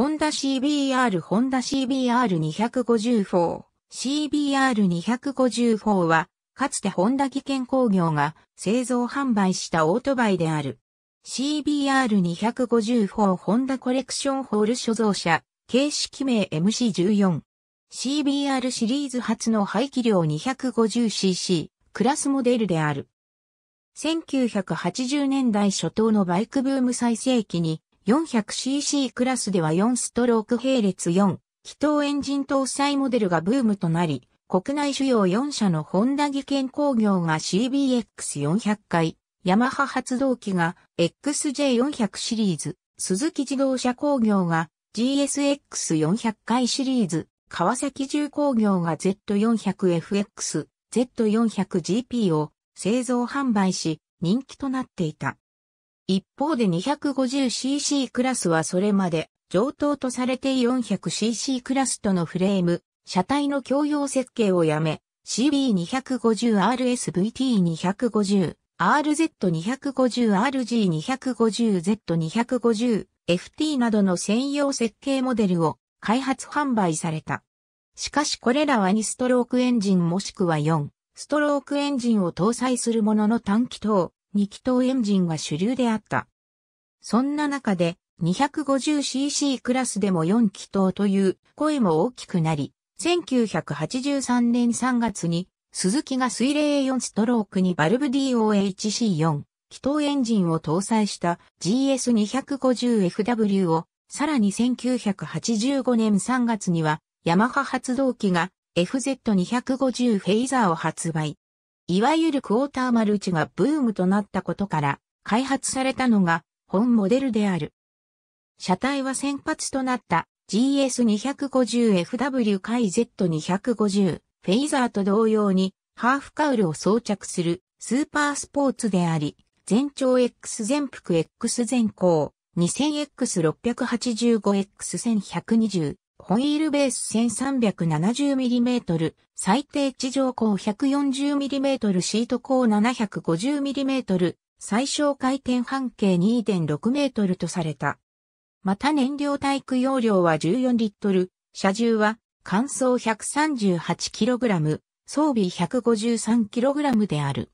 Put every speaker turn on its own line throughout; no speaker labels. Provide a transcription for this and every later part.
ホンダ CBR ホンダ CBR254 CBR254 は、かつてホンダ技研工業が製造販売したオートバイである。CBR254 ホンダコレクションホール所蔵車、形式名 MC14。CBR シリーズ初の排気量 250cc クラスモデルである。1980年代初頭のバイクブーム最盛期に 400cc クラスでは4ストローク並列4、気筒エンジン搭載モデルがブームとなり、国内主要4社のホンダ技研工業が CBX400 回、ヤマハ発動機が XJ400 シリーズ、鈴木自動車工業が GSX400 回シリーズ、川崎重工業が Z400FX、Z400GP を製造販売し、人気となっていた。一方で 250cc クラスはそれまで上等とされて 400cc クラスとのフレーム、車体の共用設計をやめ、CB250RSVT250、RZ250RG250Z250、FT などの専用設計モデルを開発販売された。しかしこれらは2ストロークエンジンもしくは4ストロークエンジンを搭載するものの短気筒、2気筒エンジンが主流であった。そんな中で 250cc クラスでも4気筒という声も大きくなり、1983年3月に鈴木が水冷4ストロークにバルブ DOHC4 気筒エンジンを搭載した GS250FW をさらに1985年3月にはヤマハ発動機が FZ250 フェイザーを発売。いわゆるクォーターマルチがブームとなったことから開発されたのが本モデルである。車体は先発となった GS250FW 回 Z250 フェイザーと同様にハーフカウルを装着するスーパースポーツであり、全長 X 全幅 X 全高 2000X685X1120 ホイールベース 1370mm、最低地上高 140mm シート高 750mm、最小回転半径2.6メートルとされた。また燃料タイ容量は14リットル、車重は乾燥 138kg、装備 153kg である。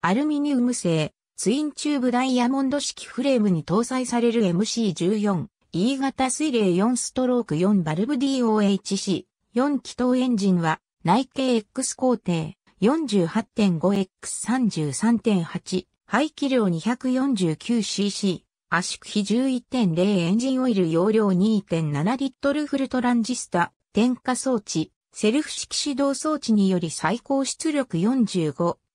アルミニウム製、ツインチューブダイヤモンド式フレームに搭載される MC14 E 型水冷4ストローク4バルブ DOHC、4気筒エンジンは内径 X 工程 48.5X33.8、排気量 249cc、圧縮比11.0エンジンオイル容量2.7リットルフルトランジスタ、点火装置、セルフ式指導装置により最高出力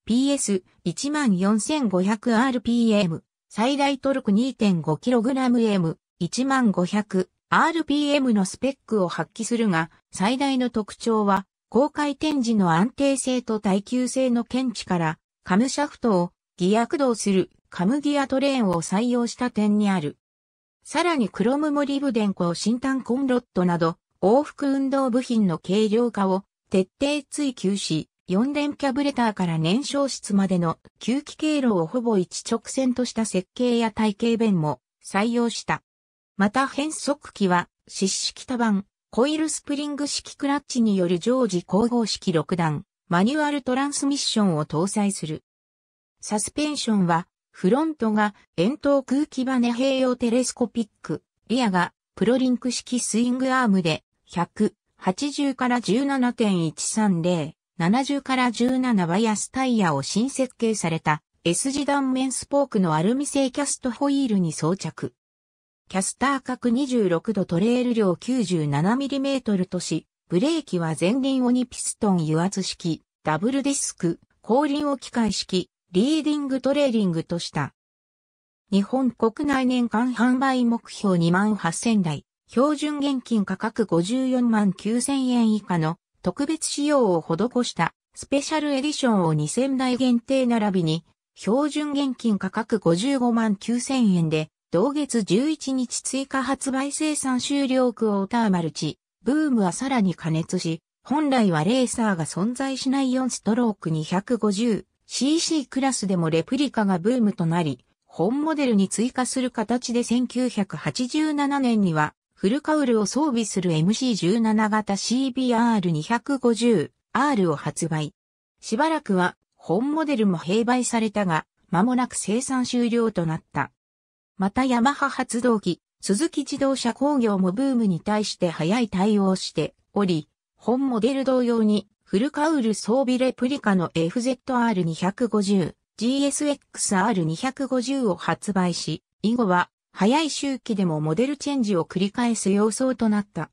45PS14500rpm、最大トルク 2.5kgm、1500 RPM のスペックを発揮するが、最大の特徴は、公開展示の安定性と耐久性の検知から、カムシャフトをギア駆動するカムギアトレーンを採用した点にある。さらにクロムモリブ電工新炭コンロットなど、往復運動部品の軽量化を徹底追求し、四連キャブレターから燃焼室までの吸気経路をほぼ一直線とした設計や体系弁も採用した。また変速機は、湿式多板、コイルスプリング式クラッチによる常時光合式6段、マニュアルトランスミッションを搭載する。サスペンションは、フロントが円筒空気バネ併用テレスコピック、リアがプロリンク式スイングアームで100、80から17.130、70から17バイアスタイヤを新設計された S 字断面スポークのアルミ製キャストホイールに装着。キャスター角26度トレール量 97mm とし、ブレーキは前輪オニピストン油圧式、ダブルディスク、後輪を機械式、リーディングトレーリングとした。日本国内年間販売目標2万8000台、標準現金価格54万9000円以下の特別仕様を施したスペシャルエディションを2000台限定並びに標準現金価格55万9000円で同月11日追加発売生産終了クォーターマルチ、ブームはさらに加熱し、本来はレーサーが存在しない4ストローク 250cc クラスでもレプリカがブームとなり、本モデルに追加する形で1987年にはフルカウルを装備する MC17 型 CBR250R を発売。しばらくは本モデルも併売されたが、間もなく生産終了となった。またヤマハ発動機、鈴木自動車工業もブームに対して早い対応しており、本モデル同様にフルカウル装備レプリカの FZR250、GSXR250 を発売し、以後は早い周期でもモデルチェンジを繰り返す様相となった。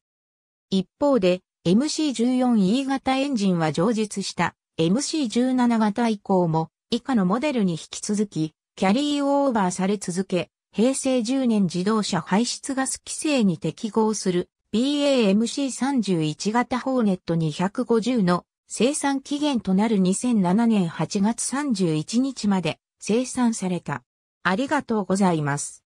一方で MC14E 型エンジンは上実した MC17 型以降も以下のモデルに引き続きキャリーオーバーされ続け、平成10年自動車排出ガス規制に適合する BAMC31 型ホーネット250の生産期限となる2007年8月31日まで生産された。ありがとうございます。